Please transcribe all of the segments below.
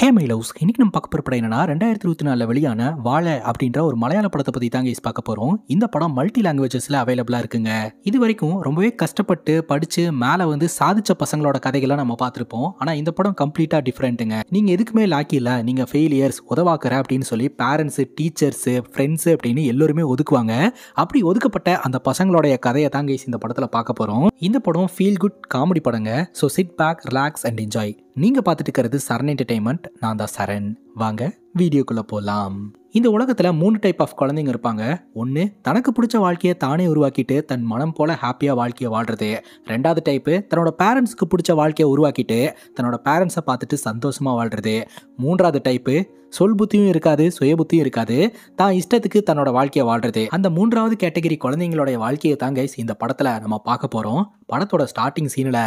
hey my loves இன்றைக்கி நம்ம பார்க்க போகிற படம் என்னன்னா ரெண்டாயிரத்தி இருபத்தி நாலில் வெளியான வாழை அப்படின்ற ஒரு மலையாள படத்தை பற்றி தாங்க இஸ் பார்க்க போகிறோம் இந்த படம் மல்டி லாங்குவேஜஸில் அவைலபிளாக இருக்குங்க இது வரைக்கும் ரொம்பவே கஷ்டப்பட்டு படித்து மேலே வந்து சாதித்த பசங்களோட கதைகள்லாம் நம்ம பார்த்துருப்போம் ஆனால் இந்த படம் கம்ப்ளீட்டாக டிஃப்ரெண்ட்டுங்க நீங்கள் எதுக்குமே லாக்கி இல்லை நீங்கள் ஃபெயிலியர்ஸ் உதவாக்குற அப்படின்னு சொல்லி பேரண்ட்ஸு டீச்சர்ஸு ஃப்ரெண்ட்ஸு அப்படின்னு எல்லோருமே ஒதுக்குவாங்க அப்படி ஒதுக்கப்பட்ட அந்த பசங்களோடைய கதையை தாங்க இந்த படத்தில் பார்க்க போகிறோம் இந்த படம் ஃபீல் குட் காமெடி படங்க so sit back relax and enjoy நீங்கள் பார்த்துட்டு இருக்கிறது சரண் என்டர்டெயின்மெண்ட் நான் தான் சரண் வாங்க வீடியோக்குள்ளே போகலாம் இந்த உலகத்தில் மூணு டைப் ஆஃப் குழந்தைங்க இருப்பாங்க ஒன்று தனக்கு பிடிச்ச வாழ்க்கையை தானே உருவாக்கிட்டு தன் மனம் போல ஹாப்பியாக வாழ்க்கையை வாழ்றது ரெண்டாவது டைப்பு தன்னோட பேரண்ட்ஸுக்கு பிடிச்ச வாழ்க்கையை உருவாக்கிட்டு தன்னோட பேரண்ட்ஸை பார்த்துட்டு சந்தோஷமாக வாழ்கிறது மூன்றாவது டைப்பு சொல் புத்தியும் இருக்காது சுய புத்தியும் இருக்காது தான் இஷ்டத்துக்கு தன்னோட வாழ்க்கையை வாழ்றது அந்த மூன்றாவது கேட்டகரி குழந்தைங்களுடைய வாழ்க்கையை தாங்க இந்த படத்தில் நம்ம பார்க்க போகிறோம் படத்தோட ஸ்டார்டிங் சீனில்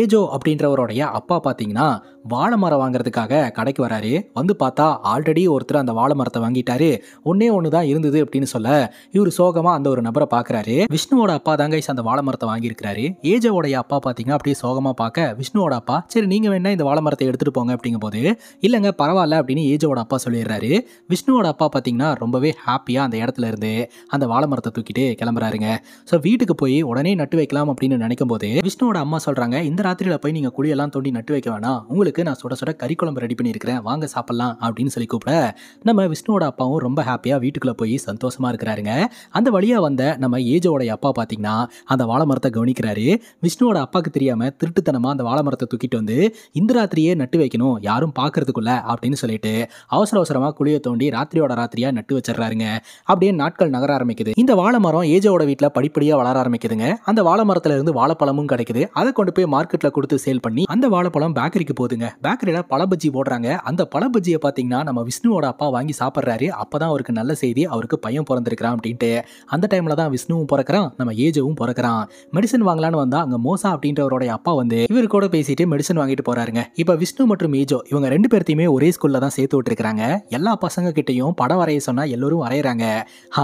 ஏஜோ அப்படின்றவருடைய அப்பா பார்த்தீங்கன்னா வாழை மரம் வாங்குறதுக்காக கடைக்கு வராரு வந்து பார்த்தா ஆல்ரெடி ஒருத்தர் அந்த வாழை மரத்தை வாங்கி சொல்லிட்டாரு ஒன்னே ஒன்று தான் இருந்தது அப்படின்னு சொல்ல இவர் சோகமா அந்த ஒரு நபரை பார்க்கறாரு விஷ்ணுவோட அப்பா தாங்க அந்த வாழை மரத்தை வாங்கியிருக்கிறாரு ஏஜோடைய அப்பா பார்த்தீங்கன்னா அப்படியே சோகமா பார்க்க விஷ்ணுவோட அப்பா சரி நீங்க வேணா இந்த வாழை மரத்தை எடுத்துகிட்டு போங்க அப்படிங்கும் போது இல்லைங்க பரவாயில்ல அப்படின்னு ஏஜோட அப்பா சொல்லிடுறாரு விஷ்ணுவோட அப்பா பார்த்தீங்கன்னா ரொம்பவே ஹாப்பியாக அந்த இடத்துல இருந்து அந்த வாழை மரத்தை தூக்கிட்டு கிளம்புறாருங்க ஸோ வீட்டுக்கு போய் உடனே நட்டு வைக்கலாம் அப்படின்னு நினைக்கும் போது விஷ்ணுவோட அம்மா சொல்கிறாங்க இந்த ராத்திரியில போய் நீங்கள் குழியெல்லாம் தோண்டி நட்டு வைக்க வேணாம் உங்களுக்கு நான் சுட சுட கறி குழம்பு ரெடி பண்ணிருக்கிறேன் வாங்க சாப்பிடலாம் அப்படின்னு சொல்லி கூப்பிட நம்ம விஷ்ணுவோட அம்மாவோட அப்பாவும் ரொம்ப ஹாப்பியாக வீட்டுக்குள்ளே போய் சந்தோஷமாக இருக்கிறாருங்க அந்த வழியாக வந்த நம்ம ஏஜோடைய அப்பா பார்த்தீங்கன்னா அந்த வாழை மரத்தை கவனிக்கிறாரு விஷ்ணுவோட அப்பாவுக்கு தெரியாமல் திருட்டுத்தனமாக அந்த வாழை மரத்தை தூக்கிட்டு வந்து இந்த ராத்திரியே நட்டு வைக்கணும் யாரும் பார்க்கறதுக்குள்ள அப்படின்னு சொல்லிட்டு அவசர அவசரமாக குழியை தோண்டி ராத்திரியோட ராத்திரியாக நட்டு வச்சிடறாருங்க அப்படியே நாட்கள் நகர ஆரம்பிக்குது இந்த வாழை மரம் ஏஜோட வீட்டில் படிப்படியாக வளர ஆரம்பிக்குதுங்க அந்த வாழை மரத்துல வாழைப்பழமும் கிடைக்குது அதை கொண்டு போய் மார்க்கெட்டில் கொடுத்து சேல் பண்ணி அந்த வாழைப்பழம் பேக்கரிக்கு போகுதுங்க பேக்கரியில் பழ பஜ்ஜி போடுறாங்க அந்த பழ பஜ்ஜியை பார்த்தீங்கன்னா நம்ம விஷ்ணுவோட அப்பா வாங்கி சாப்பிட்றாரு சொல்கிறாரு அப்போ தான் அவருக்கு நல்ல செய்தி அவருக்கு பையன் பிறந்திருக்கிறான் அப்படின்ட்டு அந்த டைமில் தான் விஷ்ணுவும் பிறக்கிறான் நம்ம ஏஜவும் பிறக்கிறான் மெடிசன் வாங்கலான்னு வந்தால் அங்கே மோசா அப்படின்றவருடைய அப்பா வந்து இவரு கூட பேசிட்டு மெடிசன் வாங்கிட்டு போகிறாருங்க இப்போ விஷ்ணு மற்றும் ஏஜோ இவங்க ரெண்டு பேர்த்தையுமே ஒரே ஸ்கூலில் தான் சேர்த்து விட்டுருக்காங்க எல்லா பசங்க கிட்டையும் படம் வரைய சொன்னால் எல்லோரும் வரைகிறாங்க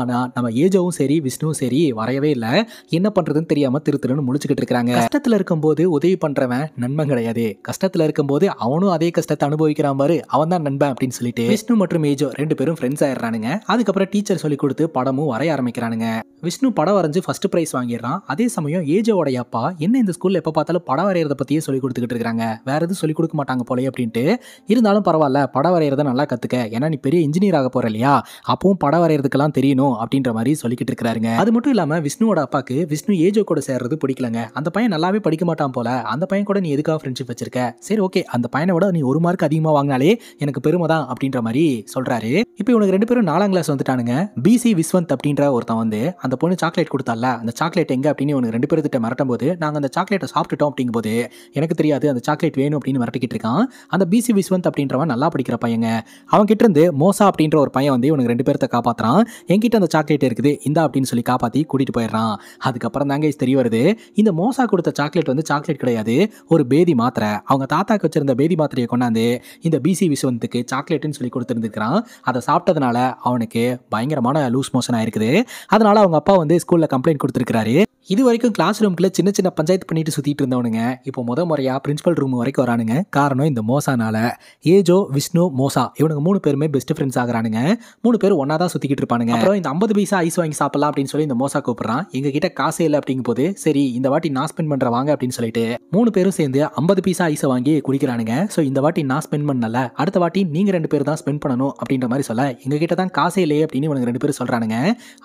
ஆனால் நம்ம ஏஜோவும் சரி விஷ்ணுவும் சரி வரையவே இல்லை என்ன பண்ணுறதுன்னு தெரியாமல் திருத்தலுன்னு முடிச்சுக்கிட்டு இருக்காங்க கஷ்டத்தில் இருக்கும்போது உதவி பண்ணுறவன் நண்பன் கிடையாது கஷ்டத்தில் இருக்கும்போது அவனும் அதே கஷ்டத்தை அனுபவிக்கிறான் பாரு அவன் தான் நண்பன் அப்படின்னு சொல்லிட்டு விஷ்ணு மற்றும் ஏஜோ ரெண்டு பேரும் ஃப்ரெண்ட்ஸ் ஆயிடுறானுங்க அதுக்கப்புறம் டீச்சர் சொல்லி கொடுத்து படமும் வரைய ஆரம்பிக்கிறானுங்க விஷ்ணு படம் வரைஞ்சு ஃபர்ஸ்ட் ப்ரைஸ் வாங்கிடுறான் அதே சமயம் ஏஜோடைய அப்பா என்ன இந்த ஸ்கூலில் எப்போ பார்த்தாலும் படம் வரைகிறத பற்றியே சொல்லி கொடுத்துக்கிட்டு இருக்காங்க வேற எதுவும் சொல்லிக் கொடுக்க மாட்டாங்க போலே அப்படின்ட்டு இருந்தாலும் பரவாயில்ல படம் வரைகிறத நல்லா கற்றுக்க ஏன்னா நீ பெரிய இன்ஜினியர் ஆக போகிற இல்லையா அப்பவும் படம் வரைகிறதுக்கெல்லாம் தெரியணும் அப்படின்ற மாதிரி சொல்லிக்கிட்டு இருக்கிறாருங்க அது மட்டும் இல்லாமல் விஷ்ணுவோட அப்பாவுக்கு விஷ்ணு ஏஜோ கூட சேர்றது பிடிக்கலங்க அந்த பையன் நல்லாவே படிக்க மாட்டான் போல அந்த பையன் கூட நீ எதுக்காக ஃப்ரெண்ட்ஷிப் வச்சிருக்க சரி ஓகே அந்த பையனை விட நீ ஒரு மார்க் அதிகமாக வாங்கினாலே எனக்கு பெருமை தான் அப்படின்ற மாதிரி சொல்கிறாரு இப்போ இப்போ இவனுக்கு ரெண்டு பேரும் நாலாம் கிளாஸ் வந்துட்டானுங்க பிசி விஸ்வந்த் அப்படின்ற ஒருத்தன் வந்து அந்த பொண்ணு சாக்லேட் கொடுத்தால அந்த சாக்லேட் எங்க அப்படின்னு உனக்கு ரெண்டு திட்ட மிரட்டும் போது நாங்கள் அந்த சாக்லேட்டை சாப்பிட்டுட்டோம் அப்படிங்கும்போது எனக்கு தெரியாது அந்த சாக்லேட் வேணும் அப்படின்னு மிரட்டிக்கிட்டு இருக்கான் அந்த பிசி விஸ்வந்த் அப்படின்றவன் நல்லா படிக்கிற பையங்க அவன் கிட்ட இருந்து மோசா அப்படின்ற ஒரு பையன் வந்து உனக்கு ரெண்டு பேரத்தை காப்பாத்துறான் என்கிட்ட அந்த சாக்லேட் இருக்குது இந்தா அப்படின்னு சொல்லி காப்பாற்றி கூட்டிட்டு போயிடுறான் அதுக்கப்புறம் தாங்க இது தெரிய வருது இந்த மோசா கொடுத்த சாக்லேட் வந்து சாக்லேட் கிடையாது ஒரு பேதி மாத்திரை அவங்க தாத்தாக்கு வச்சிருந்த பேதி மாத்திரையை கொண்டாந்து இந்த பிசி விஸ்வந்துக்கு சாக்லேட்னு சொல்லி கொடுத்துருந்துருக்கான் அதை சாப்பிட்டு சாப்பிட்டதுனால அவனுக்கு பயங்கரமான லூஸ் மோஷன் ஆயிருக்குது அதனால அவங்க அப்பா வந்து ஸ்கூலில் கம்ப்ளைண்ட் கொடுத்துருக்காரு இது வரைக்கும் கிளாஸ் ரூம்ல சின்ன சின்ன பஞ்சாயத்து பண்ணிட்டு சுற்றிட்டு இருந்தவனுங்க இப்போ முத முறையாக பிரின்சிபல் ரூம் வரைக்கும் வரானுங்க காரணம் இந்த மோசானால ஏஜோ விஷ்ணு மோசா இவனுங்க மூணு பேருமே பெஸ்ட் ஃப்ரெண்ட்ஸ் ஆகிறானுங்க மூணு பேர் ஒன்றா தான் சுற்றிக்கிட்டு இருப்பானுங்க அப்புறம் இந்த ஐம்பது பைசா ஐஸ் வாங்கி சாப்பிடலாம் அப்படின்னு சொல்லி இந்த மோசா கூப்பிட்றான் கிட்ட காசே இல்லை அப்படிங்கும் போது சரி இந்த வாட்டி நான் ஸ்பெண்ட் பண்ணுற வாங்க அப்படின்னு சொல்லிட்டு மூணு பேரும் சேர்ந்து ஐம்பது பைசா ஐஸை வாங்கி குடிக்கிறானுங்க ஸோ இந்த வாட்டி நான் ஸ்பெண்ட் பண்ணல அடுத்த வாட்டி நீங்கள் ரெண்டு பேர் தான் ஸ்பெண்ட் பண்ணணும் அப்படின்ற மாதிரி சொல்ல எங்ககிட்ட தான் காசே இல்லையே அப்படின்னு உனக்கு ரெண்டு பேரும் சொல்கிறானுங்க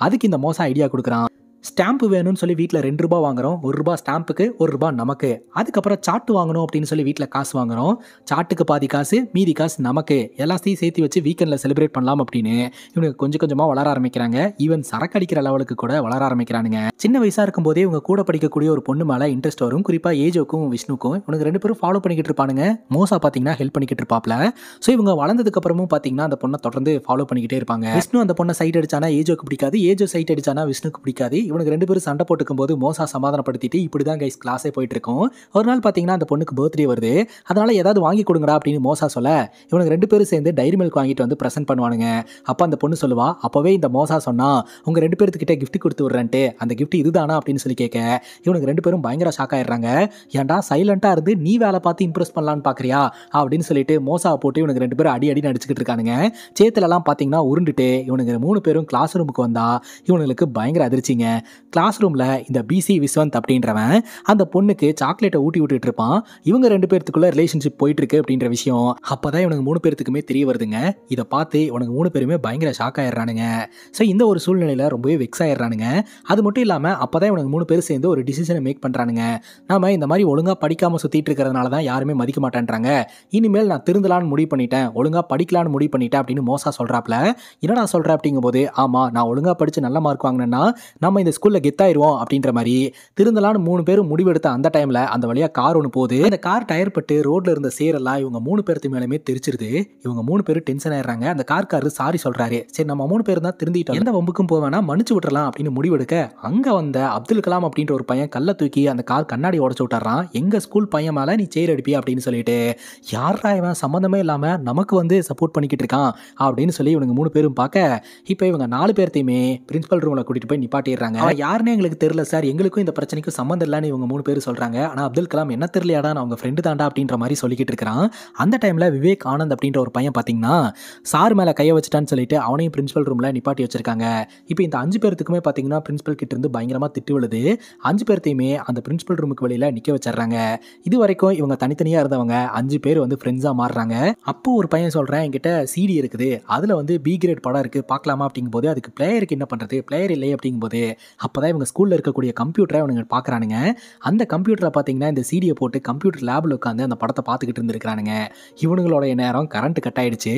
அதுக்கு இந்த மோசம் ஐடியா கொடுக்குறான் ஸ்டாம்ப் வேணும்னு சொல்லி வீட்டில் ரெண்டு ரூபா வாங்குறோம் ஒரு ரூபா ஸ்டாம்புக்கு ஒரு ரூபா நமக்கு அதுக்கப்புறம் சாட்டு வாங்கணும் அப்படின்னு சொல்லி வீட்டில் காசு வாங்குறோம் சாட்டுக்கு பாதி காசு மீதி காசு நமக்கு எல்லாத்தையும் சேர்த்து வச்சு வீக்கெண்டில் செலிப்ரேட் பண்ணலாம் அப்படின்னு இவனுக்கு கொஞ்சம் கொஞ்சமாக வளர ஆரம்பிக்கிறாங்க ஈவன் சரக்கு அடிக்கிற லெவலுக்கு கூட வளர ஆரம்பிக்கிறானுங்க சின்ன வயசாக இருக்கும் போதே இவங்க கூட படிக்கக்கூடிய ஒரு பொண்ணு மேலே இன்ட்ரெஸ்ட் வரும் குறிப்பாக ஏஜோக்கும் விஷ்ணுக்கும் இவங்க ரெண்டு பேரும் ஃபாலோ பண்ணிக்கிட்டு இருப்பானுங்க மோசா பார்த்தீங்கன்னா ஹெல்ப் பண்ணிக்கிட்டு இருப்பாப்ல ஸோ இவங்க வளர்ந்ததுக்கப்புறமும் பார்த்தீங்கன்னா அந்த பொண்ணை தொடர்ந்து ஃபாலோ பண்ணிக்கிட்டே இருப்பாங்க விஷ்ணு அந்த பொண்ணை சைட் அடிச்சானா ஏஜோக்கு பிடிக்காது ஏஜோ சைட் அடிச்சானா விஷ்ணுக்கு பிடிக்காது இவனுக்கு ரெண்டு பேரும் சண்டை போட்டுக்கும் போது மோசா சமாதானப்படுத்திட்டு இப்படி தான் கைஸ் கிளாஸே போயிட்டு இருக்கும் ஒரு நாள் பார்த்தீங்கன்னா அந்த பொண்ணுக்கு பர்த்டே வருது அதனால் ஏதாவது வாங்கி கொடுங்கடா அப்படின்னு மோசா சொல்ல இவனுக்கு ரெண்டு பேரும் சேர்ந்து டைரி மில்க் வாங்கிட்டு வந்து ப்ரெசென்ட் பண்ணுவானுங்க அப்போ அந்த பொண்ணு சொல்லுவா அப்போவே இந்த மோசா சொன்னா உங்கள் ரெண்டு பேர்த்துக்கிட்ட கிஃப்ட் கொடுத்து விடுறேன்ட்டு அந்த கிஃப்ட் இதுதானா அப்படின்னு சொல்லி கேட்க இவனுக்கு ரெண்டு பேரும் பயங்கர ஷாக் ஆயிடுறாங்க ஏன்டா சைலண்ட்டாக இருந்து நீ வேலை பார்த்து இம்ப்ரெஸ் பண்ணலான்னு பார்க்குறியா அப்படின்னு சொல்லிட்டு மோசாவை போட்டு இவனுக்கு ரெண்டு பேரும் அடி அடி நடிச்சுக்கிட்டு இருக்கானுங்க சேத்துலலாம் பார்த்தீங்கன்னா உருண்டுட்டு இவனுக்கு மூணு பேரும் கிளாஸ் ரூமுக்கு வந்தா இவனுங்களுக்கு பயங்கர அதிர்ச்சிங்க கிளாஸ் ரூமில் இந்த பிசி விஸ்வந்த் அப்படின்றவன் அந்த பொண்ணுக்கு சாக்லேட்டை ஊட்டி விட்டுட்டு இருப்பான் இவங்க ரெண்டு பேர்த்துக்குள்ள ரிலேஷன்ஷிப் போயிட்டு இருக்கு அப்படின்ற விஷயம் அப்போ தான் இவனுக்கு மூணு பேர்த்துக்குமே தெரிய வருதுங்க இதை பார்த்து இவனுக்கு மூணு பேருமே பயங்கர ஷாக் ஆயிடுறானுங்க ஸோ இந்த ஒரு சூழ்நிலையில் ரொம்பவே விக்ஸ் ஆயிடுறானுங்க அது மட்டும் இல்லாமல் அப்போ தான் இவனுக்கு மூணு பேர் சேர்ந்து ஒரு டிசிஷனை மேக் பண்ணுறானுங்க நாம இந்த மாதிரி ஒழுங்காக படிக்காமல் சுற்றிட்டு இருக்கிறதுனால தான் யாருமே மதிக்க மாட்டேன்றாங்க இனிமேல் நான் திருந்தலான்னு முடிவு பண்ணிட்டேன் ஒழுங்காக படிக்கலான்னு முடிவு பண்ணிட்டேன் அப்படின்னு மோசா சொல்கிறாப்ல நான் சொல்கிறேன் அப்படிங்கும்போது ஆமாம் நான் ஒழுங்காக படித்து நல்ல மார்க் வாங்கினேன்னா நம்ம இந்த கெத் கெத்தாயிருவோம் அப்படின்ற மாதிரி திருந்தலான்னு மூணு பேரும் முடிவெடுத்த அந்த டைமில் அந்த வழியாக கார் ஒன்று போகுது அந்த கார் டயர் பட்டு ரோட்டில் இருந்த சேரெல்லாம் இவங்க மூணு பேர்த்து மேலேயுமே தெரிச்சிருது இவங்க மூணு பேரும் டென்ஷன் ஆயிடுறாங்க அந்த கார்காரரு சாரி சொல்றாரு சரி நம்ம மூணு பேரும் தான் திருந்திட்டோம் எந்த வம்புக்கும் போவேனா மன்னிச்சு விட்டுறலாம் அப்படின்னு முடிவெடுக்க அங்கே வந்த அப்துல் கலாம் அப்படின்ற ஒரு பையன் கல்ல தூக்கி அந்த கார் கண்ணாடி உடச்சு விட்டுறான் எங்கள் ஸ்கூல் பையன் மேலே நீ சேர் அடிப்பி அப்படின்னு சொல்லிட்டு யாரா இவன் சம்மந்தமே இல்லாமல் நமக்கு வந்து சப்போர்ட் பண்ணிக்கிட்டு இருக்கான் அப்படின்னு சொல்லி இவங்க மூணு பேரும் பார்க்க இப்போ இவங்க நாலு பேர்த்தையுமே பிரின்சிபல் ரூமில் கூட்டிட்டு போய் நிப்பாட்டிடுறாங்க யாருன்னு யாருன்னே எங்களுக்கு தெரியல சார் எங்களுக்கும் இந்த பிரச்சனைக்கும் சம்மந்தம் இல்லைன்னு இவங்க மூணு பேர் சொல்றாங்க ஆனால் அப்துல் கலாம் என்ன தெரியலையாடா நான் அவங்க ஃப்ரெண்டு தாண்டா அப்படின்ற மாதிரி சொல்லிக்கிட்டு இருக்கிறான் அந்த டைம்ல விவேக் ஆனந்த் அப்படின்ற ஒரு பையன் பார்த்தீங்கன்னா சார் மேலே கையை வச்சுட்டான்னு சொல்லிட்டு அவனையும் பிரின்சிபல் ரூமில் நிப்பாட்டி வச்சிருக்காங்க இப்போ இந்த அஞ்சு பேர்த்துக்குமே பார்த்தீங்கன்னா பிரின்சிபல் கிட்ட இருந்து பயங்கரமாக திட்டு விழுது அஞ்சு பேர்த்தையுமே அந்த பிரின்சிபல் ரூமுக்கு வெளியில நிற்க வச்சிடுறாங்க இது வரைக்கும் இவங்க தனித்தனியாக இருந்தவங்க அஞ்சு பேர் வந்து ஃப்ரெண்ட்ஸாக மாறுறாங்க அப்போ ஒரு பையன் சொல்றேன் என்கிட்ட சிடி இருக்குது அதில் வந்து பி கிரேட் படம் இருக்குது பார்க்கலாமா அப்படிங்கும்போது அதுக்கு பிளேயருக்கு என்ன பண்ணுறது பிளேயர் இல்லை அப்படிங்கும்போது அப்போ தான் இவங்க ஸ்கூலில் இருக்கக்கூடிய கம்ப்யூட்டரை அவனுங்க பார்க்குறானுங்க அந்த கம்ப்யூட்டரை பார்த்தீங்கன்னா இந்த சீடியை போட்டு கம்ப்யூட்டர் லேபில் உட்காந்து அந்த படத்தை பார்த்துக்கிட்டு இருந்துருக்கிறானுங்க இவனுங்களோடைய நேரம் கரண்ட் கட் ஆகிடுச்சு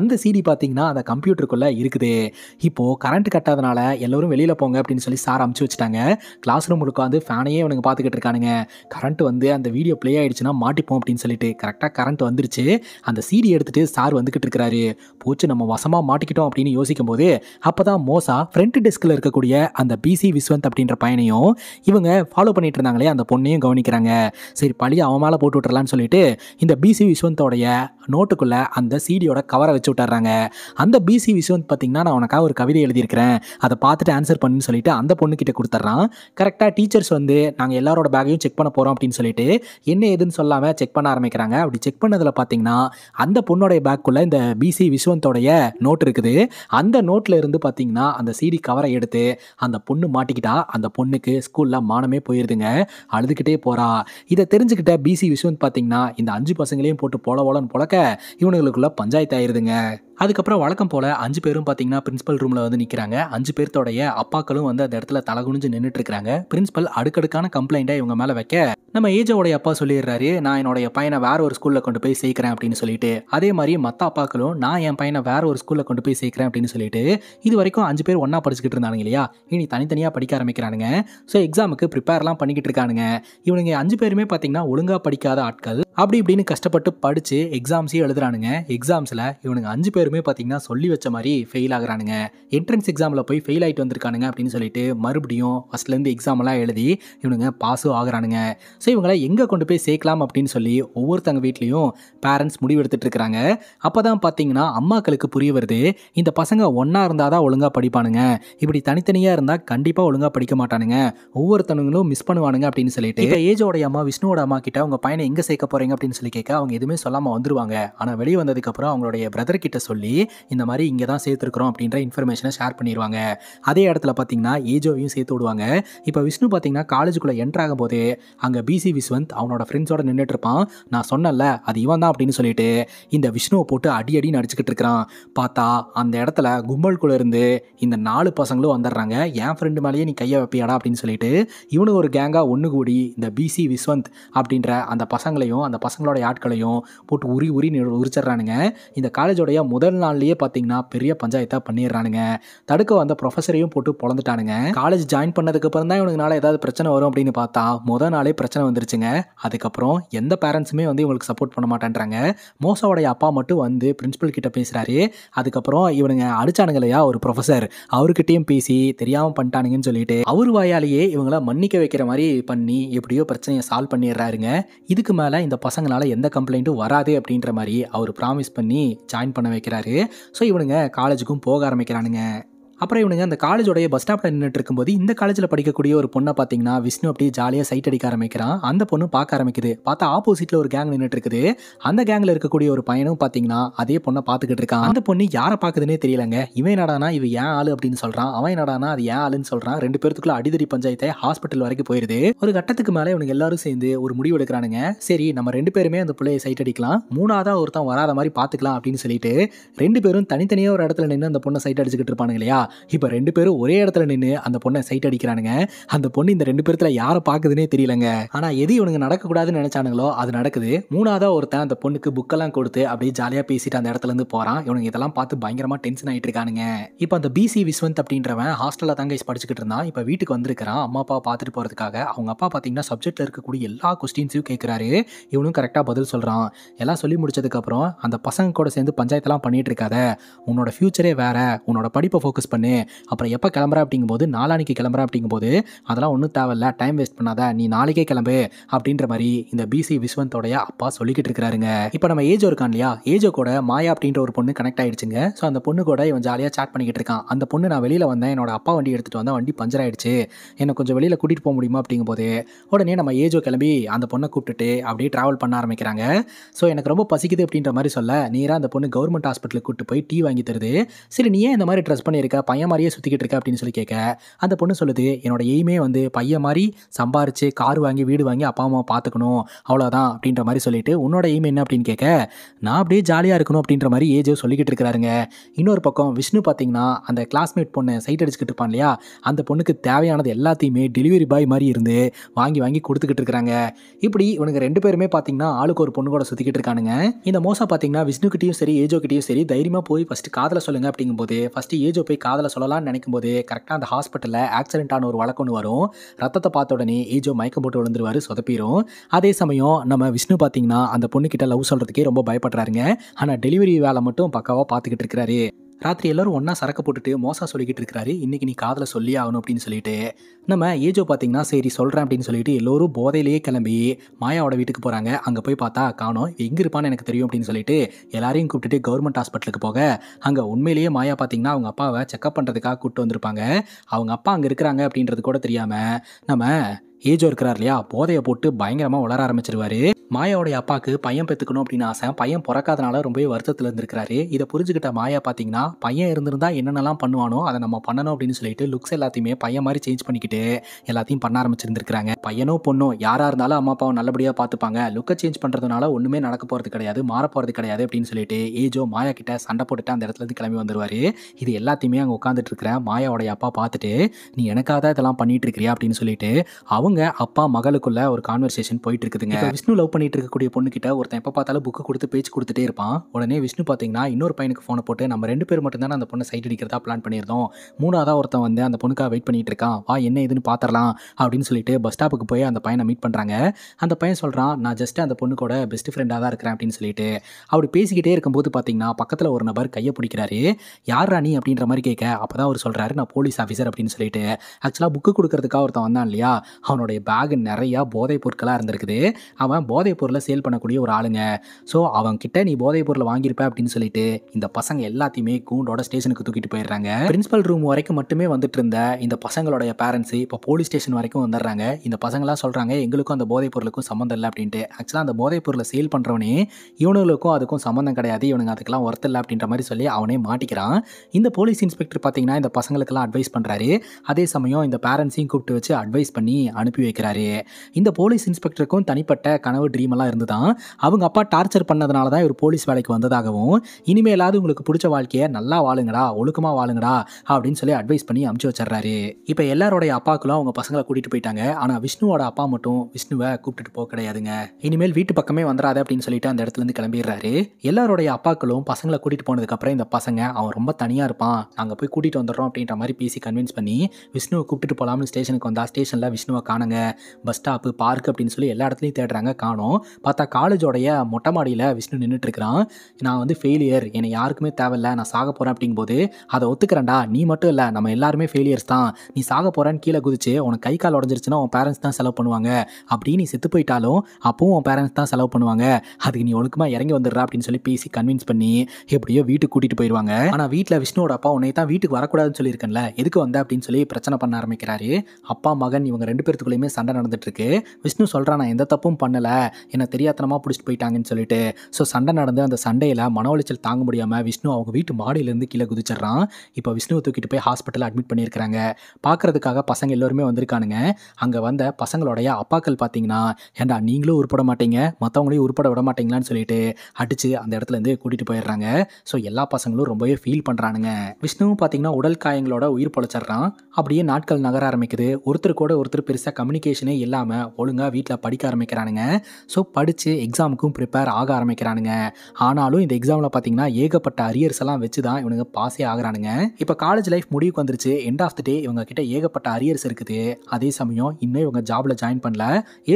அந்த சீடி பார்த்தீங்கன்னா அந்த கம்ப்யூட்டருக்குள்ளே இருக்குது இப்போது கரண்ட் கட்டாதனால எல்லோரும் வெளியில் போங்க அப்படின்னு சொல்லி சார் அமுச்சு வச்சுட்டாங்க கிளாஸ் ரூம் உட்காந்து ஃபேனையே அவனுங்க பார்த்துக்கிட்டு இருக்கானுங்க கரண்ட் வந்து அந்த வீடியோ ப்ளே ஆகிடுச்சுன்னா மாட்டிப்போம் அப்படின்னு சொல்லிட்டு கரெக்டாக கரண்ட் வந்துருச்சு அந்த சீடி எடுத்துகிட்டு சார் வந்துக்கிட்டு இருக்கிறாரு போச்சு நம்ம வசமாக மாட்டிக்கிட்டோம் அப்படின்னு யோசிக்கும் போது அப்போ தான் மோசா ஃப்ரண்ட் டெஸ்கில் இருக்கக்கூடிய அந்த பி பிசி விஸ்வந்த் அப்படின்ற பையனையும் இவங்க ஃபாலோ பண்ணிட்டு இருந்தாங்களே அந்த பொண்ணையும் கவனிக்கிறாங்க சரி பழி அவன் மேலே போட்டு விட்டுறலான்னு சொல்லிட்டு இந்த பிசி விஸ்வந்தோடைய நோட்டுக்குள்ளே அந்த சிடியோட கவரை வச்சு விட்டுறாங்க அந்த பிசி விஷயம் பார்த்தீங்கன்னா நான் உனக்காக ஒரு கவிதை எழுதியிருக்கிறேன் அதை பார்த்துட்டு ஆன்சர் பண்ணுன்னு சொல்லிட்டு அந்த பொண்ணுக்கிட்ட கொடுத்துட்றான் கரெக்டாக டீச்சர்ஸ் வந்து நாங்கள் எல்லாரோட பேக்கையும் செக் பண்ண போகிறோம் அப்படின்னு சொல்லிட்டு என்ன ஏதுன்னு சொல்லாமல் செக் பண்ண ஆரம்பிக்கிறாங்க அப்படி செக் பண்ணதில் பார்த்தீங்கன்னா அந்த பொண்ணுடைய பேக்குள்ளே இந்த பிசி விஸ்வந்தோடைய நோட் இருக்குது அந்த நோட்டில் இருந்து பார்த்தீங்கன்னா அந்த சிடி கவரை எடுத்து அந்த பொண்ணு மாட்டிக்கிட்டா அந்த பொண்ணுக்கு ஸ்கூலில் மானமே போயிருதுங்க அழுதுகிட்டே போகிறா இதை தெரிஞ்சுக்கிட்ட பிசி விஸ்வந்த் பார்த்தீங்கன்னா இந்த அஞ்சு பசங்களையும் போட்டு போல போலன்னு புழக்க இவனுங்களுக்குள்ள பஞ்சாயத்து ஆயிருதுங்க அதுக்கப்புறம் வழக்கம் போல் அஞ்சு பேரும் பார்த்தீங்கன்னா பிரின்ஸிபல் ரூமில் வந்து நிற்கிறாங்க அஞ்சு பேர்த்தோடைய அப்பாக்களும் வந்து அந்த இடத்துல தலகுனிஞ்சு நின்றுட்டு இருக்காங்க பிரின்ஸிபல் அடுக்கடுக்கான கம்ப்ளைண்ட்டை இவங்க மேலே வைக்க நம்ம ஏஜோடைய அப்பா சொல்லிடுறாரு நான் என்னுடைய பையனை வேற ஒரு ஸ்கூலில் கொண்டு போய் சேர்க்குறேன் அப்படின்னு சொல்லிட்டு அதே மாதிரி மற்ற அப்பாக்களும் நான் என் பையனை வேற ஒரு ஸ்கூலில் கொண்டு போய் சேர்க்குறேன் அப்படின்னு சொல்லிட்டு இது வரைக்கும் அஞ்சு பேர் ஒன்றா படிச்சுக்கிட்டு இருந்தாங்க இல்லையா இனி தனித்தனியாக படிக்க ஆரம்பிக்கிறானுங்க ஸோ எக்ஸாமுக்கு ப்ரிப்பேர்லாம் பண்ணிக்கிட்டு இருக்கானுங்க இவனுங்க அஞ்சு பேருமே பார்த்தீங்கன்னா ஒழுங்காக படிக்காத ஆட்கள் அப்படி இப்படின்னு கஷ்டப்பட்டு படித்து எக்ஸாம்ஸே எழுதுறானுங்க எக்ஸாம்ஸில் இவனுங்க அஞ்சு பேர் பேருமே பார்த்தீங்கன்னா சொல்லி வச்ச மாதிரி ஃபெயில் ஆகிறானுங்க என்ட்ரன்ஸ் எக்ஸாமில் போய் ஃபெயில் ஆகிட்டு வந்திருக்கானுங்க அப்படின்னு சொல்லிட்டு மறுபடியும் ஃபஸ்ட்லேருந்து எக்ஸாம்லாம் எழுதி இவனுங்க பாஸும் ஆகிறானுங்க ஸோ இவங்களை எங்கே கொண்டு போய் சேர்க்கலாம் அப்படின்னு சொல்லி ஒவ்வொருத்தங்க வீட்லேயும் பேரண்ட்ஸ் முடிவெடுத்துட்டு இருக்கிறாங்க அப்போ தான் பார்த்தீங்கன்னா அம்மாக்களுக்கு புரிய வருது இந்த பசங்க ஒன்றா இருந்தால் தான் ஒழுங்காக படிப்பானுங்க இப்படி தனித்தனியாக இருந்தால் கண்டிப்பாக ஒழுங்காக படிக்க மாட்டானுங்க ஒவ்வொருத்தவங்களும் மிஸ் பண்ணுவானுங்க அப்படின்னு சொல்லிட்டு இப்போ ஏஜோடைய அம்மா விஷ்ணுவோட அம்மா கிட்ட அவங்க பையனை எங்கே சேர்க்க போகிறீங்க அப்படின்னு சொல்லி கேட்க அவங்க எதுவுமே சொல்லாமல் வந்துருவாங்க ஆனால் வெளியே வந்ததுக்கப்புறம் அவங்களுடைய பிரதர் கிட்ட சொல்லி சொல்லி இந்த மாதிரி இங்கே தான் சேர்த்துருக்குறோம் அப்படின்ற இன்ஃபர்மேஷனை ஷேர் பண்ணிடுவாங்க அதே இடத்துல பார்த்தீங்கன்னா ஏஜோவையும் சேர்த்து விடுவாங்க இப்போ விஷ்ணு பார்த்தீங்கன்னா காலேஜுக்குள்ளே என்ட்ராகும் போது அங்கே பிசி விஸ்வந்த் அவனோட ஃப்ரெண்ட்ஸோட நின்றுட்டு இருப்பான் நான் சொன்னல அது இவன் தான் அப்படின்னு சொல்லிட்டு இந்த விஷ்ணுவை போட்டு அடி அடி நடிச்சுக்கிட்டு இருக்கிறான் பார்த்தா அந்த இடத்துல கும்பலுக்குள்ளே இருந்து இந்த நாலு பசங்களும் வந்துடுறாங்க என் ஃப்ரெண்டு மேலேயே நீ கையை வைப்பியாடா அப்படின்னு சொல்லிட்டு இவனுக்கு ஒரு கேங்காக ஒன்று கூடி இந்த பிசி விஸ்வந்த் அப்படின்ற அந்த பசங்களையும் அந்த பசங்களோட ஆட்களையும் போட்டு உரி உரி உரிச்சிடுறானுங்க இந்த காலேஜோடைய முதல் முதல் நாள்லேயே பாத்தீங்கன்னா பெரிய பஞ்சாயத்தாக பண்ணிடுறானுங்க தடுக்க வந்த ப்ரொஃபஸரையும் போட்டு பொழந்துட்டானுங்க காலேஜ் ஜாயின் பண்ணதுக்கு அப்புறம் தான் இவனுக்குனால ஏதாவது பிரச்சனை வரும் அப்படின்னு பார்த்தா முதல் நாளே பிரச்சனை வந்துருச்சுங்க அதுக்கப்புறம் எந்த பேரண்ட்ஸுமே வந்து இவங்களுக்கு சப்போர்ட் பண்ண மாட்டேன்றாங்க மோசோடைய அப்பா மட்டும் வந்து பிரின்சிபல் கிட்ட பேசுகிறாரு அதுக்கப்புறம் இவனுங்க அடிச்சானுங்க இல்லையா ஒரு ப்ரொஃபஸர் அவர்கிட்டயும் பேசி தெரியாமல் பண்ணிட்டானுங்கன்னு சொல்லிட்டு அவர் வாயாலேயே இவங்கள மன்னிக்க வைக்கிற மாதிரி பண்ணி எப்படியோ பிரச்சனையை சால்வ் பண்ணிடுறாருங்க இதுக்கு மேலே இந்த பசங்களால் எந்த கம்ப்ளைண்ட்டும் வராது அப்படின்ற மாதிரி அவர் ப்ராமிஸ் பண்ணி ஜாயின் பண்ண வைக்கிறார் ஆரம்பிக்கிறாரு ஸோ இவனுங்க காலேஜுக்கும் போக ஆரம்பிக்கிறானுங்க அப்புறம் இவனுங்க அந்த காலேஜோடைய பஸ் ஸ்டாப்பில் நின்றுட்டு இருக்கும்போது இந்த காலேஜில் படிக்கக்கூடிய ஒரு பொண்ணை பார்த்தீங்கன்னா விஷ்ணு அப்படியே ஜாலியாக சைட் அடிக்க ஆரம்பிக்கிறான் அந்த பொண்ணு பார்க்க ஆரம்பிக்குது பார்த்தா ஆப்போசிட்டில் ஒரு கேங் நின்றுட்டு இருக்குது அந்த கேங்கில் இருக்கக்கூடிய ஒரு பையனும் பார்த்தீங்கன்னா அதே பொண்ணை பார்த்துக்கிட்டு இருக்கான் அந்த பொண்ணு யாரை பார்க்குதுன்னே தெரியலங்க இவன் நடானா இவ ஏன் ஆள் அப்படின்னு சொல்கிறான் அவன் நடானா அது ஏன் ஆளுன்னு சொல்கிறான் ரெண்டு பேர்த்துக்குள்ள அடிதடி பஞ்சாயத்தை ஹாஸ்பிட்டல் வரைக்கும் போயிருது ஒரு கட்டத்துக்கு மேலே இவனுக்கு எல்லாரும் சேர்ந்து ஒரு முடிவு எடுக்கிறானுங்க சரி நம்ம ரெண்டு பேருமே அந்த பிள்ளையை சைட் அடிக்கலாம் மூணாவதாக ஒருத்தன் வராத மாதிரி பார்த்துக்கலாம் அப்படின்னு சொல்லிட்டு ரெண்டு பேரும் தனித்தனியாக ஒரு இடத்துல நின்று அந்த பொண்ணை சைட் அடிச்சுக்கிட்டு இருப்பானுங்க இல்லையா இப்போ ரெண்டு பேரும் ஒரே இடத்துல நின்று அந்த பொண்ணை சைட் அடிக்கிறானுங்க அந்த பொண்ணு இந்த ரெண்டு பேர்த்துல யாரை பார்க்குதுன்னே தெரியலங்க ஆனால் எது இவனுங்க நடக்கக்கூடாதுன்னு நினச்சானுங்களோ அது நடக்குது மூணாவதா ஒருத்தன் அந்த பொண்ணுக்கு புக்கெல்லாம் கொடுத்து அப்படியே ஜாலியாக பேசிட்டு அந்த இடத்துல இருந்து போகிறான் இவனுங்க இதெல்லாம் பார்த்து பயங்கரமாக டென்ஷன் ஆகிட்டு இருக்கானுங்க இப்போ அந்த பிசி விஸ்வந்த் அப்படின்றவன் ஹாஸ்டலில் தாங்க படிச்சுக்கிட்டு இருந்தான் இப்போ வீட்டுக்கு வந்திருக்கிறான் அம்மா அப்பா பார்த்துட்டு போகிறதுக்காக அவங்க அப்பா பார்த்தீங்கன்னா சப்ஜெக்ட்டில் இருக்கக்கூடிய எல்லா கொஸ்டின்ஸையும் கேட்குறாரு இவனும் கரெக்டாக பதில் சொல்கிறான் எல்லாம் சொல்லி முடிச்சதுக்கப்புறம் அந்த பசங்க கூட சேர்ந்து பஞ்சாயத்தெல்லாம் பண்ணிட்டு இருக்காத உன்னோட ஃப்யூச்சரே வேற உன்னோட படிப்பை ஃபோக்கஸ் பண்ணு அப்புறம் எப்போ கிளம்புற அப்படிங்கும்போது நாளானிக்கு கிளம்புற அப்படிங்கும்போது அதெல்லாம் ஒன்றும் தேவையில்ல டைம் வேஸ்ட் பண்ணாத நீ நாளைக்கே கிளம்பு அப்படின்ற மாதிரி இந்த பிசி விஸ்வந்தோடைய அப்பா சொல்லிக்கிட்டு இருக்கிறாருங்க இப்போ நம்ம ஏஜோ இருக்கான் இல்லையா ஏஜோ கூட மாயா அப்படின்ற ஒரு பொண்ணு கனெக்ட் ஆயிடுச்சுங்க ஸோ அந்த பொண்ணு கூட இவன் ஜாலியாக சாட் பண்ணிக்கிட்டு இருக்கான் அந்த பொண்ணு நான் வெளியில் வந்தேன் என்னோட அப்பா வண்டி எடுத்துகிட்டு வந்தேன் வண்டி பஞ்சர் ஆயிடுச்சு என்னை கொஞ்சம் வெளியில் கூட்டிகிட்டு போக முடியுமா அப்படிங்கும்போது உடனே நம்ம ஏஜோ கிளம்பி அந்த பொண்ணை கூப்பிட்டுட்டு அப்படியே ட்ராவல் பண்ண ஆரம்பிக்கிறாங்க ஸோ எனக்கு ரொம்ப பசிக்குது அப்படின்ற மாதிரி சொல்ல நீராக அந்த பொண்ணு கவர்மெண்ட் ஹாஸ்பிட்டலுக்கு கூப்பிட்டு போய் டீ வாங்கி தருது சரி நீ ஏன் இந்த மாதிரி ட்ரெஸ் பண்ணியிருக்க பையன் மாதிரியே சுற்றிக்கிட்டு இருக்க அப்படின்னு சொல்லி கேட்க அந்த பொண்ணு சொல்லுது என்னோட எய்மே வந்து பையன் மாதிரி சம்பாரித்து கார் வாங்கி வீடு வாங்கி அப்பா அம்மா பார்த்துக்கணும் அவ்வளோதான் அப்படின்ற மாதிரி சொல்லிட்டு உன்னோட எய்ம் என்ன அப்படின்னு கேட்க நான் அப்படியே ஜாலியாக இருக்கணும் அப்படின்ற மாதிரி ஏஜோ சொல்லிக்கிட்டு இருக்கிறாருங்க இன்னொரு பக்கம் விஷ்ணு பார்த்தீங்கன்னா அந்த கிளாஸ்மேட் பொண்ணை சைட் அடிச்சுக்கிட்டு இருப்பான் இல்லையா அந்த பொண்ணுக்கு தேவையானது எல்லாத்தையுமே டெலிவரி பாய் மாதிரி இருந்து வாங்கி வாங்கி கொடுத்துக்கிட்டு இருக்கிறாங்க இப்படி இவனுக்கு ரெண்டு பேருமே பார்த்தீங்கன்னா ஆளுக்கு ஒரு பொண்ணு கூட சுற்றிக்கிட்டு இருக்கானுங்க இந்த மோசம் பார்த்தீங்கன்னா விஷ்ணுக்கிட்டையும் சரி ஏஜோ கிட்டேயும் சரி தைரியமாக போய் ஃபஸ்ட்டு காதலை சொல்லுங்கள் அப்படிங்கும்போது ஃபஸ்ட்டு ஏஜோ போய் காதலை சொல்லலாம்னு நினைக்கும் போது கரெக்டாக அந்த ஹாஸ்பிட்டலில் ஆக்சிடென்ட்டான ஒரு ஒன்று வரும் ரத்தத்தை பார்த்த உடனே ஏஜோ மயக்கம் போட்டு விழுந்துருவார் சொதப்பிடும் அதே சமயம் நம்ம விஷ்ணு பார்த்தீங்கன்னா அந்த பொண்ணுக்கிட்ட லவ் சொல்கிறதுக்கே ரொம்ப பயப்படுறாருங்க ஆனால் டெலிவரி வேலை மட்டும் பக்காவாக பார்த்துக்கிட்டு இருக்கிறாரு ராத்திரி எல்லோரும் ஒன்றா சரக்கு போட்டுட்டு மோசா சொல்லிக்கிட்டு இருக்கிறாரு இன்றைக்கி நீ காதலை சொல்லி ஆகணும் அப்படின்னு சொல்லிட்டு நம்ம ஏஜோ பார்த்தீங்கன்னா சரி சொல்கிறேன் அப்படின்னு சொல்லிட்டு எல்லோரும் போதையிலேயே கிளம்பி மாயாவோட வீட்டுக்கு போகிறாங்க அங்கே போய் பார்த்தா காணும் எங்கே இருப்பான்னு எனக்கு தெரியும் அப்படின்னு சொல்லிட்டு எல்லாரையும் கூப்பிட்டுட்டு கவர்மெண்ட் ஹாஸ்பிட்டலுக்கு போக அங்கே உண்மையிலேயே மாயா பார்த்தீங்கன்னா அவங்க அப்பாவை செக்அப் பண்ணுறதுக்காக கூப்பிட்டு வந்திருப்பாங்க அவங்க அப்பா அங்கே இருக்கிறாங்க அப்படின்றது கூட தெரியாமல் நம்ம ஏஜோ இருக்கிறார் இல்லையா போதையை போட்டு பயங்கரமாக வளர ஆரம்பிச்சிருவாரு மாயாவுடைய அப்பாவுக்கு பையன் பெற்றுக்கணும் அப்படின்னு ஆசை பையன் பிறக்காதனால ரொம்பவே வருத்தத்தில் இருந்திருக்காரு இதை புரிஞ்சுக்கிட்ட மாயா பார்த்தீங்கன்னா பையன் இருந்திருந்தா என்னென்னலாம் பண்ணுவானோ அதை நம்ம பண்ணணும் அப்படின்னு சொல்லிட்டு லுக்ஸ் எல்லாத்தையுமே பையன் மாதிரி சேஞ்ச் பண்ணிக்கிட்டு எல்லாத்தையும் பண்ண ஆரம்பிச்சிருந்திருக்காங்க பையனோ பொண்ணோ யாராக இருந்தாலும் அம்மா அப்பாவை நல்லபடியாக பார்த்துப்பாங்க லுக்கை சேஞ்ச் பண்ணுறதுனால ஒன்றுமே நடக்க போகிறது கிடையாது மாற போகிறது கிடையாது அப்படின்னு சொல்லிட்டு ஏஜோ மாயா கிட்ட சண்டை போட்டுட்டு அந்த இடத்துல இருந்து கிளம்பி வந்துருவாரு இது எல்லாத்தையுமே அங்கே உட்காந்துட்டு இருக்கிற மாயாவுடைய அப்பா பார்த்துட்டு நீ எனக்காக தான் இதெல்லாம் பண்ணிட்டு இருக்கிறியா அப்படின்னு சொல்லிட்டு அவங்க அவங்க அப்பா மகளுக்குள்ள ஒரு கான்வர்சேஷன் போயிட்டு இருக்குதுங்க விஷ்ணு லவ் பண்ணிட்டு இருக்கக்கூடிய பொண்ணுகிட்ட ஒருத்தன் எப்போ பார்த்தாலும் புக்கு கொடுத்து பேச்சு கொடுத்துட்டே இருப்பான் உடனே விஷ்ணு பார்த்தீங்கன்னா இன்னொரு பையனுக்கு ஃபோனை போட்டு நம்ம ரெண்டு பேர் மட்டும்தானே அந்த பொண்ணை சைட் அடிக்கிறதா பிளான் பண்ணியிருந்தோம் மூணாவதாக ஒருத்தன் வந்து அந்த பொண்ணுக்காக வெயிட் பண்ணிட்டு இருக்கான் வா என்ன ஏதுன்னு பார்த்துடலாம் அப்படின்னு சொல்லிட்டு பஸ் ஸ்டாப்புக்கு போய் அந்த பையனை மீட் பண்ணுறாங்க அந்த பையன் சொல்கிறான் நான் ஜஸ்ட் அந்த பொண்ணு கூட பெஸ்ட் ஃப்ரெண்டாக தான் இருக்கிறேன் அப்படின்னு சொல்லிட்டு அப்படி பேசிக்கிட்டே இருக்கும்போது பார்த்தீங்கன்னா பக்கத்தில் ஒரு நபர் கையை பிடிக்கிறாரு யார் ராணி அப்படின்ற மாதிரி கேட்க அப்போ தான் அவர் சொல்கிறாரு நான் போலீஸ் ஆஃபீஸர் அப்படின்னு சொல்லிட்டு ஆக்சுவலாக புக்கு கொடுக்கறதுக்காக ஒருத்தன் வந்தான் இல்லையா அவனோட அவனுடைய பேக் நிறையா போதைப் பொருட்களாக இருந்திருக்குது அவன் போதைப் பொருளை சேல் பண்ணக்கூடிய ஒரு ஆளுங்க ஸோ அவன் கிட்ட நீ போதைப் பொருளை வாங்கியிருப்ப அப்படின்னு சொல்லிட்டு இந்த பசங்க எல்லாத்தையுமே கூண்டோட ஸ்டேஷனுக்கு தூக்கிட்டு போயிடுறாங்க பிரின்சிபல் ரூம் வரைக்கும் மட்டுமே வந்துட்டு இருந்த இந்த பசங்களுடைய பேரண்ட்ஸ் இப்போ போலீஸ் ஸ்டேஷன் வரைக்கும் வந்துடுறாங்க இந்த பசங்களாம் சொல்கிறாங்க எங்களுக்கும் அந்த போதைப் பொருளுக்கும் சம்மந்தம் இல்லை அப்படின்ட்டு ஆக்சுவலாக அந்த போதைப் பொருளை சேல் பண்ணுறவனே இவனுங்களுக்கும் அதுக்கும் சம்மந்தம் கிடையாது இவனுங்க அதுக்கெல்லாம் இல்லை அப்படின்ற மாதிரி சொல்லி அவனே மாட்டிக்கிறான் இந்த போலீஸ் இன்ஸ்பெக்டர் பார்த்தீங்கன்னா இந்த பசங்களுக்கெல்லாம் அட்வைஸ் பண்ணுறாரு அதே சமயம் இந்த பேரண்ட்ஸையும் கூப்பிட்டு வச்சு அட்வைஸ் பண்ணி அனுப்பி அனுப்பி வைக்கிறாரு இந்த போலீஸ் இன்ஸ்பெக்டருக்கும் தனிப்பட்ட கனவு ட்ரீம் எல்லாம் இருந்துதான் அவங்க அப்பா டார்ச்சர் பண்ணதுனால தான் இவர் போலீஸ் வேலைக்கு வந்ததாகவும் இனிமேலாவது உங்களுக்கு பிடிச்ச வாழ்க்கையை நல்லா வாழுங்கடா ஒழுக்கமாக வாழுங்கடா அப்படின்னு சொல்லி அட்வைஸ் பண்ணி அமுச்சு வச்சிடறாரு இப்போ எல்லாரோடைய அப்பாக்களும் அவங்க பசங்களை கூட்டிட்டு போயிட்டாங்க ஆனால் விஷ்ணுவோட அப்பா மட்டும் விஷ்ணுவை கூப்பிட்டுட்டு போக கிடையாதுங்க இனிமேல் வீட்டு பக்கமே வந்துடாது அப்படின்னு சொல்லிட்டு அந்த இடத்துல இருந்து கிளம்பிடுறாரு எல்லாருடைய அப்பாக்களும் பசங்களை கூட்டிகிட்டு போனதுக்கப்புறம் இந்த பசங்க அவன் ரொம்ப தனியாக இருப்பான் நாங்கள் போய் கூட்டிகிட்டு வந்துடுறோம் அப்படின்ற மாதிரி பேசி கன்வின்ஸ் பண்ணி விஷ்ணுவை கூப்பிட்டு போலாம்னு ஸ்டேஷனுக்கு வந்தால் ஸ்டேஷனில் விஷ்ணுவை காணுங்க பஸ் ஸ்டாப்பு பார்க் அப்படின்னு சொல்லி எல்லா இடத்துலையும் தேடுறாங்க காணும் பார்த்தா காலேஜோடைய மொட்டை மாடியில் விஷ்ணு நின்றுட்டுருக்கிறான் நான் வந்து ஃபெயிலியர் என்னை யாருக்குமே தேவையில்ல நான் சாக போகிறேன் அப்படிங்கும்போது அதை ஒத்துக்கிறேன்டா நீ மட்டும் இல்லை நம்ம எல்லாருமே ஃபெயிலியர்ஸ் தான் நீ சாக போகிறேன்னு கீழே குதிச்சு உனக்கு கை கால் உடஞ்சிருச்சுன்னா உன் பேரண்ட்ஸ் தான் செலவு பண்ணுவாங்க அப்படின்னு நீ செத்து போயிட்டாலும் அப்பவும் உன் பேரண்ட்ஸ் தான் செலவு பண்ணுவாங்க அதுக்கு நீ ஒழுக்கமாக இறங்கி வந்துடுறா அப்படின்னு சொல்லி பேசி கன்வின்ஸ் பண்ணி எப்படியோ வீட்டுக்கு கூட்டிகிட்டு போயிடுவாங்க ஆனால் வீட்டில் விஷ்ணுவோட அப்பா உன்னை தான் வீட்டுக்கு வரக்கூடாதுன்னு சொல்லியிருக்கேன்ல எதுக்கு வந்த அப்படின்னு சொல்லி பிரச்சனை பண்ண ஆரம்பிக்கிறாரு அப்பா மகன் இவங்க ரெண்டு பேர்த்துக்கு எல்லாத்துக்குள்ளேயுமே சண்டை நடந்துட்டுருக்கு விஷ்ணு சொல்கிறான் நான் எந்த தப்பும் பண்ணலை என்னை தெரியாத்தனமாக பிடிச்சிட்டு போயிட்டாங்கன்னு சொல்லிட்டு ஸோ சண்டை நடந்து அந்த சண்டையில் மன உளைச்சல் தாங்க முடியாமல் விஷ்ணு அவங்க வீட்டு மாடியிலேருந்து கீழே குதிச்சிடுறான் இப்போ விஷ்ணுவை தூக்கிட்டு போய் ஹாஸ்பிட்டலில் அட்மிட் பண்ணியிருக்கிறாங்க பார்க்குறதுக்காக பசங்க எல்லோருமே வந்திருக்கானுங்க அங்கே வந்த பசங்களுடைய அப்பாக்கள் பார்த்தீங்கன்னா ஏண்டா நீங்களும் உருப்பட மாட்டீங்க மற்றவங்களையும் உருப்பட விட மாட்டீங்களான்னு சொல்லிட்டு அடித்து அந்த இடத்துலேருந்து கூட்டிகிட்டு போயிடுறாங்க ஸோ எல்லா பசங்களும் ரொம்பவே ஃபீல் பண்ணுறானுங்க விஷ்ணுவும் பார்த்தீங்கன்னா உடல் காயங்களோட உயிர் பொழைச்சிட்றான் அப்படியே நாட்கள் நகர ஆரம்பிக்குது ஒருத்தர் கூட ஒருத்தர் பெருசாக கம்யூனிகேஷனே இல்லாமல் ஒழுங்காக வீட்டில் படிக்க ஆரம்பிக்கிறானுங்க ஸோ படித்து எக்ஸாமுக்கும் ப்ரிப்பேர் ஆக ஆரம்பிக்கிறானுங்க ஆனாலும் இந்த எக்ஸாமில் பார்த்தீங்கன்னா ஏகப்பட்ட அரியர்ஸ் எல்லாம் வச்சு தான் இவனுங்க பாஸே ஆகிறானுங்க இப்போ காலேஜ் லைஃப் முடிவுக்கு வந்துருச்சு எண்ட் ஆஃப் த டே இவங்க கிட்ட ஏகப்பட்ட அரியர்ஸ் இருக்குது அதே சமயம் இன்னும் இவங்க ஜாபில் ஜாயின் பண்ணல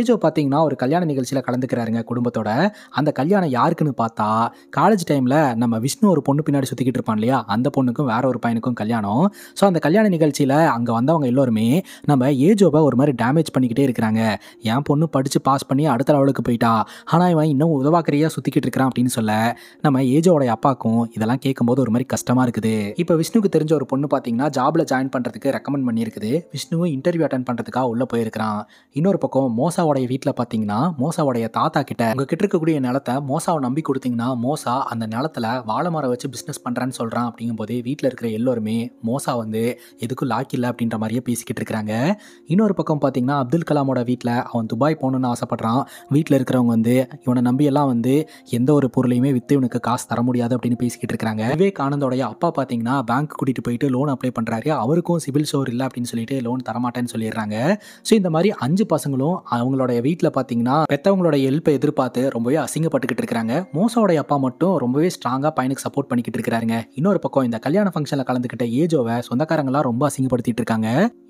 ஏஜோ பார்த்தீங்கன்னா ஒரு கல்யாண நிகழ்ச்சியில் கலந்துக்கிறாருங்க குடும்பத்தோட அந்த கல்யாணம் யாருக்குன்னு பார்த்தா காலேஜ் டைமில் நம்ம விஷ்ணு ஒரு பொண்ணு பின்னாடி சுற்றிக்கிட்டு இருப்பான் இல்லையா அந்த பொண்ணுக்கும் வேற ஒரு பையனுக்கும் கல்யாணம் ஸோ அந்த கல்யாண நிகழ்ச்சியில் அங்கே வந்தவங்க எல்லோருமே நம்ம ஏஜோவை ஒரு மாதிரி டேமேஜ் பண்ணிக்கிட்டே இருக்கிறாங்க என் பொண்ணு படித்து பாஸ் பண்ணி அடுத்த லெவலுக்கு போயிட்டா ஆனால் இவன் இன்னும் உதவாக்கரையாக சுற்றிக்கிட்டு இருக்கிறான் அப்படின்னு சொல்ல நம்ம ஏஜோடைய அப்பாக்கும் இதெல்லாம் கேட்கும்போது ஒரு மாதிரி கஷ்டமாக இருக்குது இப்போ விஷ்ணுக்கு தெரிஞ்ச ஒரு பொண்ணு பார்த்தீங்கன்னா ஜாபில் ஜாயின் பண்ணுறதுக்கு ரெக்கமெண்ட் பண்ணியிருக்குது விஷ்ணுவும் இன்டர்வியூ அட்டன் பண்ணுறதுக்காக உள்ளே போயிருக்கிறான் இன்னொரு பக்கம் மோசாவோடைய வீட்டில் பார்த்தீங்கன்னா மோசாவோடைய தாத்தா கிட்ட கிட்ட இருக்கக்கூடிய நிலத்தை மோசாவை நம்பி கொடுத்தீங்கன்னா மோசா அந்த நிலத்தில் வாழை மரம் வச்சு பிஸ்னஸ் பண்ணுறான்னு சொல்கிறான் அப்படிங்கும்போது வீட்டில் இருக்கிற எல்லோருமே மோசா வந்து எதுக்கும் லாக் இல்லை அப்படின்ற மாதிரியே பேசிக்கிட்டு இருக்கிறாங்க இன்னொரு பக்கம் பார்த்தீங்கன்னா பார்த்தீங்கன்னா அப்துல் கலாமோட வீட்டில் அவன் துபாய் போகணுன்னு ஆசைப்பட்றான் வீட்டில் இருக்கிறவங்க வந்து இவனை நம்பியெல்லாம் வந்து எந்த ஒரு பொருளையுமே விற்று இவனுக்கு காசு தர முடியாது அப்படின்னு பேசிக்கிட்டு இருக்காங்க விவேக் ஆனந்தோடைய அப்பா பார்த்தீங்கன்னா பேங்க் கூட்டிகிட்டு போயிட்டு லோன் அப்ளை பண்ணுறாரு அவருக்கும் சிவில் ஸ்டோர் இல்லை அப்படின்னு சொல்லிட்டு லோன் தரமாட்டேன்னு சொல்லிடுறாங்க ஸோ இந்த மாதிரி அஞ்சு பசங்களும் அவங்களோட வீட்டில் பார்த்தீங்கன்னா பெற்றவங்களோட ஹெல்ப்பை எதிர்பார்த்து ரொம்பவே அசிங்கப்பட்டுக்கிட்டு இருக்கிறாங்க மோசோடைய அப்பா மட்டும் ரொம்பவே ஸ்ட்ராங்காக பையனுக்கு சப்போர்ட் பண்ணிக்கிட்டு இருக்கிறாங்க இன்னொரு பக்கம் இந்த கல்யாண ஃபங்க்ஷனில் கலந்துக்கிட்ட ஏஜோவை சொந்தக்காரங்களாம் ரொம்ப அசிங்கப்படுத்திட்டு இருக்காங்க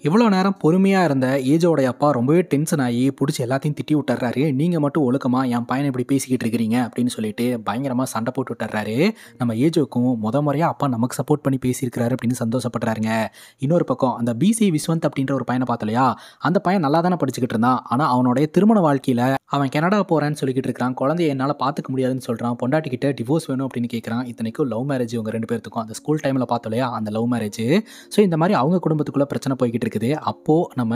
இவ்வளோ நேரம் பொறுமையாக இருந்த ஏஜோடைய அப்பா ரொம்பவே டென்ஷன் ஆகி பிடிச்சி எல்லாத்தையும் திட்டி விட்டுறாரு நீங்கள் மட்டும் ஒழுக்கமாக என் பையனை இப்படி பேசிக்கிட்டு இருக்கிறீங்க அப்படின்னு சொல்லிட்டு பயங்கரமாக சண்டை போட்டு விட்டுறாரு நம்ம ஏஜோக்கும் முத முறையாக அப்பா நமக்கு சப்போர்ட் பண்ணி பேசியிருக்கிறாரு அப்படின்னு சந்தோஷப்படுறாருங்க இன்னொரு பக்கம் அந்த பிசி விஸ்வந்த் அப்படின்ற ஒரு பையனை பார்த்தலையா அந்த பையன் நல்லா தானே படிச்சுக்கிட்டு இருந்தான் ஆனால் அவனுடைய திருமண வாழ்க்கையில் அவன் கனடா போகிறான்னு சொல்லிக்கிட்டு இருக்கிறான் குழந்தைய என்னால் பார்த்துக்க முடியாதுன்னு சொல்கிறான் பொண்டாட்டிக்கிட்ட டிவோர்ஸ் வேணும் அப்படின்னு கேட்குறான் இத்தனைக்கும் லவ் மேரேஜ் உங்கள் ரெண்டு பேர்த்துக்கும் அந்த ஸ்கூல் டைமில் பார்த்தோலையா அந்த லவ் மேரேஜ் ஸோ இந்த மாதிரி அவங்க குடும்பத்துக்குள்ளே பிரச்சனை போய்கிட்டு இருக்குது அப்போது நம்ம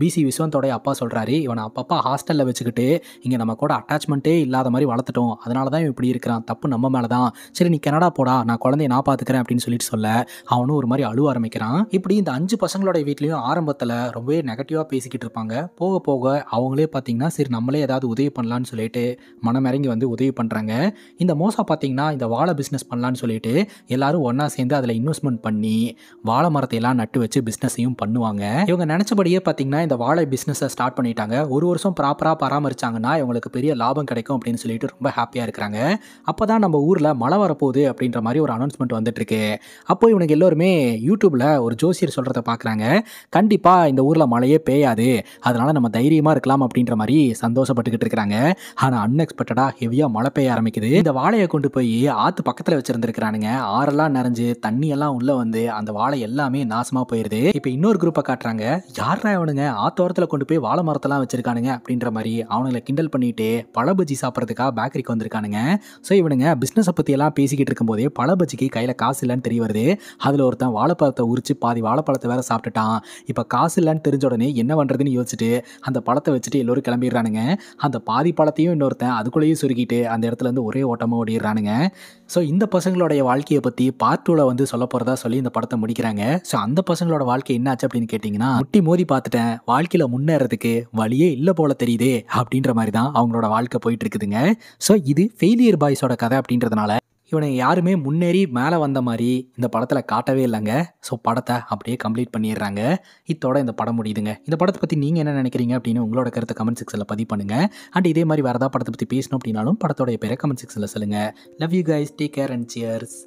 பிசி விஸ்வந்தோடைய அப்பா சொல்கிறாரு இவனை அப்பப்பா ஹாஸ்டலில் வச்சுக்கிட்டு இங்கே நம்ம கூட அட்டாச்மெண்ட்டே இல்லாத மாதிரி வளர்த்துட்டோம் அதனால தான் இப்படி இருக்கிறான் தப்பு நம்ம மேலே தான் சரி நீ கனடா போடா நான் குழந்தைய நான் பார்த்துக்கிறேன் அப்படின்னு சொல்லிட்டு சொல்ல அவனும் ஒரு மாதிரி அழுவ ஆரம்பிக்கிறான் இப்படி இந்த அஞ்சு பசங்களோட வீட்லேயும் ஆரம்பத்தில் ரொம்பவே நெகட்டிவாக பேசிக்கிட்டு இருப்பாங்க போக போக அவங்களே பார்த்தீங்கன்னா சரி நம்மளே ஏதாவது உதவி பண்ணலான்னு சொல்லிட்டு மனமிறங்கி வந்து உதவி பண்ணுறாங்க இந்த மோசா பார்த்தீங்கன்னா இந்த வாழை பிஸ்னஸ் பண்ணலான்னு சொல்லிட்டு எல்லாரும் ஒன்றா சேர்ந்து அதில் இன்வெஸ்ட்மெண்ட் பண்ணி வாழை மரத்தை எல்லாம் நட்டு வச்சு பிஸ்னஸையும் பண்ணுவாங்க பண்ணுவாங்க இவங்க நினைச்சபடியே பார்த்தீங்கன்னா இந்த வாழை பிஸ்னஸை ஸ்டார்ட் பண்ணிட்டாங்க ஒரு வருஷம் ப்ராப்பராக பராமரிச்சாங்கன்னா இவங்களுக்கு பெரிய லாபம் கிடைக்கும் அப்படின்னு சொல்லிட்டு ரொம்ப ஹாப்பியாக இருக்கிறாங்க அப்போ தான் நம்ம ஊரில் மழை வரப்போகுது அப்படின்ற மாதிரி ஒரு அனௌன்ஸ்மெண்ட் வந்துட்டுருக்கு அப்போ இவனுக்கு எல்லோருமே யூடியூப்பில் ஒரு ஜோசியர் சொல்கிறத பார்க்குறாங்க கண்டிப்பாக இந்த ஊரில் மழையே பெய்யாது அதனால் நம்ம தைரியமாக இருக்கலாம் அப்படின்ற மாதிரி சந்தோஷப்பட்டுக்கிட்டு இருக்கிறாங்க ஆனால் அன்எக்ஸ்பெக்டடாக ஹெவியாக மழை பெய்ய ஆரம்பிக்குது இந்த வாழையை கொண்டு போய் ஆற்று பக்கத்தில் வச்சுருந்துருக்கிறானுங்க ஆறெல்லாம் நிறைஞ்சு தண்ணியெல்லாம் உள்ளே வந்து அந்த வாழை எல்லாமே நாசமாக போயிடுது இப்போ இன்னொரு குரூப் குரூப்பை காட்டுறாங்க யாருனா அவனுங்க ஆத்தோரத்தில் கொண்டு போய் வாழை மரத்தெல்லாம் வச்சிருக்கானுங்க அப்படின்ற மாதிரி அவனுங்களை கிண்டல் பண்ணிட்டு பழபஜி சாப்பிட்றதுக்காக பேக்கரிக்கு வந்திருக்கானுங்க ஸோ இவனுங்க பிஸ்னஸை பற்றியெல்லாம் பேசிக்கிட்டு இருக்கும்போதே பழபஜிக்கு கையில் காசு இல்லைன்னு தெரிய வருது அதில் ஒருத்தன் வாழைப்பழத்தை உரிச்சு பாதி வாழைப்பழத்தை வேற சாப்பிட்டுட்டான் இப்போ காசு இல்லைன்னு தெரிஞ்ச உடனே என்ன பண்ணுறதுன்னு யோசிச்சுட்டு அந்த பழத்தை வச்சுட்டு எல்லோரும் கிளம்பிடுறானுங்க அந்த பாதி பழத்தையும் இன்னொருத்தன் அதுக்குள்ளேயும் சுருக்கிட்டு அந்த இடத்துல இருந்து ஒரே ஓட்டமாக ஓடிடுறானுங்க ஸோ இந்த பசங்களுடைய வாழ்க்கையை பற்றி பார்ட் டூவில் வந்து சொல்ல போகிறதா சொல்லி இந்த படத்தை முடிக்கிறாங்க ஸோ அந்த பசங்களோட வாழ்க்கை என்னாச்சு அப்படின்னு அப்படின்னு கேட்டிங்கன்னா முட்டி மோதி பார்த்துட்டேன் வாழ்க்கையில் முன்னேறதுக்கு வழியே இல்லை போல தெரியுதே அப்படின்ற மாதிரி தான் அவங்களோட வாழ்க்கை போயிட்டு இருக்குதுங்க ஸோ இது ஃபெயிலியர் பாய்ஸோட கதை அப்படின்றதுனால இவனை யாருமே முன்னேறி மேலே வந்த மாதிரி இந்த படத்தில் காட்டவே இல்லைங்க ஸோ படத்தை அப்படியே கம்ப்ளீட் பண்ணிடுறாங்க இதோட இந்த படம் முடியுதுங்க இந்த படத்தை பற்றி நீங்கள் என்ன நினைக்கிறீங்க அப்படின்னு உங்களோட கருத்தை கமெண்ட் செக்ஷனில் பதிவு பண்ணுங்கள் அண்ட் இதே மாதிரி வேறு ஏதாவது படத்தை பற்றி பேசணும் அப்படின்னாலும் படத்தோடைய பேரை கமெண்ட் செக்ஷனில் சொல்லுங்கள் love you guys take care and cheers